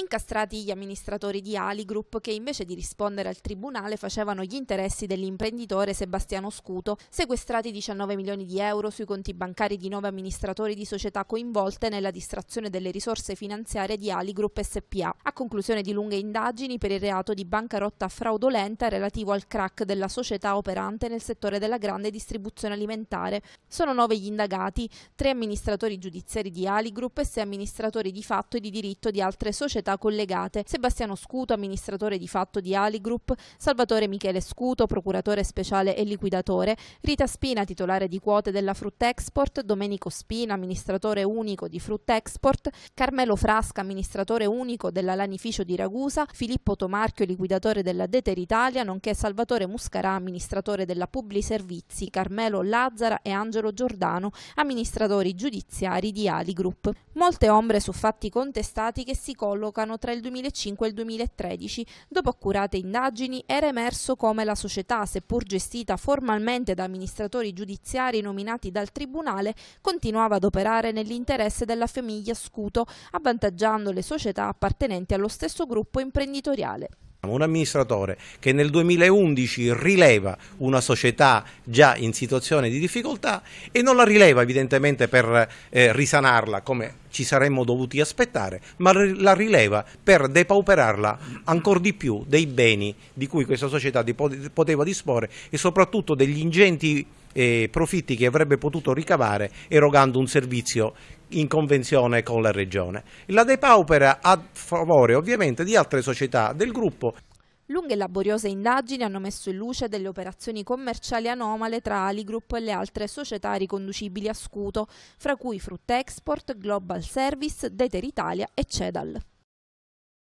incastrati gli amministratori di Ali Group che invece di rispondere al tribunale facevano gli interessi dell'imprenditore Sebastiano Scuto, sequestrati 19 milioni di euro sui conti bancari di nove amministratori di società coinvolte nella distrazione delle risorse finanziarie di Ali Group SPA, a conclusione di lunghe indagini per il reato di bancarotta fraudolenta relativo al crack della società operante nel settore della grande distribuzione alimentare. Sono nove gli indagati, tre amministratori giudiziari di Ali Group e sei amministratori di fatto e di diritto di altre società società collegate Sebastiano Scuto, amministratore di fatto di Ali Group, Salvatore Michele Scuto, procuratore speciale e liquidatore, Rita Spina, titolare di quote della Fruttexport, Domenico Spina, amministratore unico di Fruttexport, Carmelo Frasca, amministratore unico della Lanificio di Ragusa, Filippo Tomarchio, liquidatore della Deter Italia, nonché Salvatore Muscarà, amministratore della Publi Servizi, Carmelo Lazzara e Angelo Giordano, amministratori giudiziari di Ali Group. Molte ombre su fatti contestati che si collocano collocano tra il 2005 e il 2013. Dopo accurate indagini era emerso come la società, seppur gestita formalmente da amministratori giudiziari nominati dal Tribunale, continuava ad operare nell'interesse della famiglia Scuto, avvantaggiando le società appartenenti allo stesso gruppo imprenditoriale. Un amministratore che nel 2011 rileva una società già in situazione di difficoltà e non la rileva evidentemente per eh, risanarla come ci saremmo dovuti aspettare, ma la rileva per depauperarla ancora di più dei beni di cui questa società poteva disporre e soprattutto degli ingenti eh, profitti che avrebbe potuto ricavare erogando un servizio in convenzione con la regione. La depaupera a favore ovviamente di altre società del gruppo. Lunghe e laboriose indagini hanno messo in luce delle operazioni commerciali anomale tra Ali Group e le altre società riconducibili a Scuto, fra cui Fruttexport, Global Service, Deter Italia e Cedal.